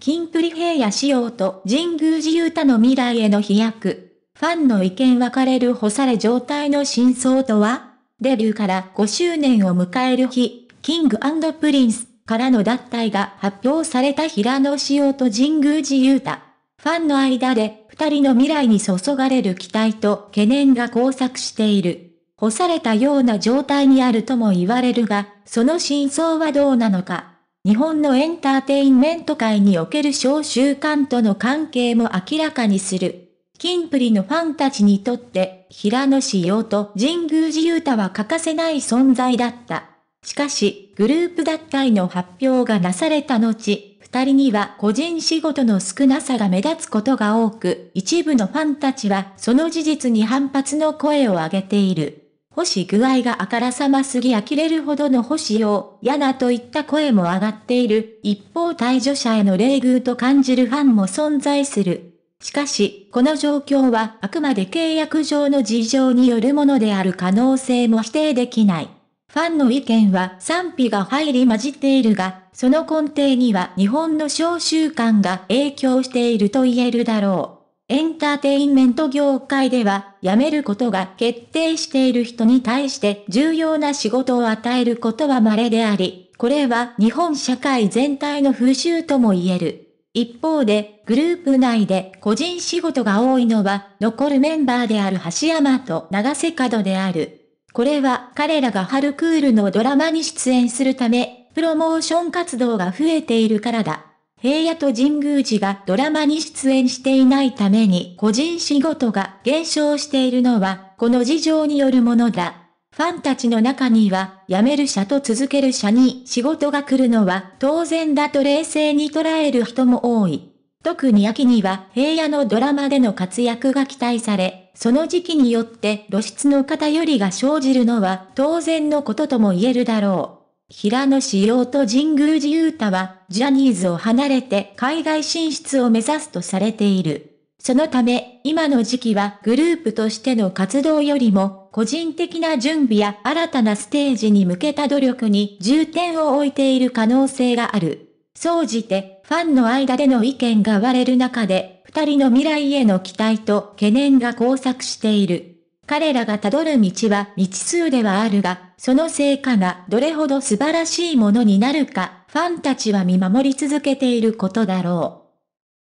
キンプリ平野仕様と神宮寺勇太の未来への飛躍。ファンの意見分かれる干され状態の真相とはデビューから5周年を迎える日、キングプリンスからの脱退が発表された平野仕様と神宮寺勇太。ファンの間で二人の未来に注がれる期待と懸念が交錯している。干されたような状態にあるとも言われるが、その真相はどうなのか。日本のエンターテインメント界における小習慣との関係も明らかにする。キンプリのファンたちにとって、平野志耀と神宮寺勇太は欠かせない存在だった。しかし、グループ脱退の発表がなされた後、二人には個人仕事の少なさが目立つことが多く、一部のファンたちはその事実に反発の声を上げている。星具合があからさますぎ呆れるほどの星よ、嫌なといった声も上がっている。一方退場者への冷遇と感じるファンも存在する。しかし、この状況はあくまで契約上の事情によるものである可能性も否定できない。ファンの意見は賛否が入り混じっているが、その根底には日本の召集感が影響していると言えるだろう。エンターテインメント業界では、辞めることが決定している人に対して重要な仕事を与えることは稀であり、これは日本社会全体の風習とも言える。一方で、グループ内で個人仕事が多いのは、残るメンバーである橋山と長瀬角である。これは彼らが春クールのドラマに出演するため、プロモーション活動が増えているからだ。平野と神宮寺がドラマに出演していないために個人仕事が減少しているのは、この事情によるものだ。ファンたちの中には、辞める者と続ける者に仕事が来るのは当然だと冷静に捉える人も多い。特に秋には平野のドラマでの活躍が期待され、その時期によって露出の偏りが生じるのは当然のこととも言えるだろう。平野紫耀と神宮寺勇太は、ジャニーズを離れて海外進出を目指すとされている。そのため、今の時期はグループとしての活動よりも、個人的な準備や新たなステージに向けた努力に重点を置いている可能性がある。総じて、ファンの間での意見が割れる中で、二人の未来への期待と懸念が交錯している。彼らが辿る道は未知数ではあるが、その成果がどれほど素晴らしいものになるか、ファンたちは見守り続けていることだろう。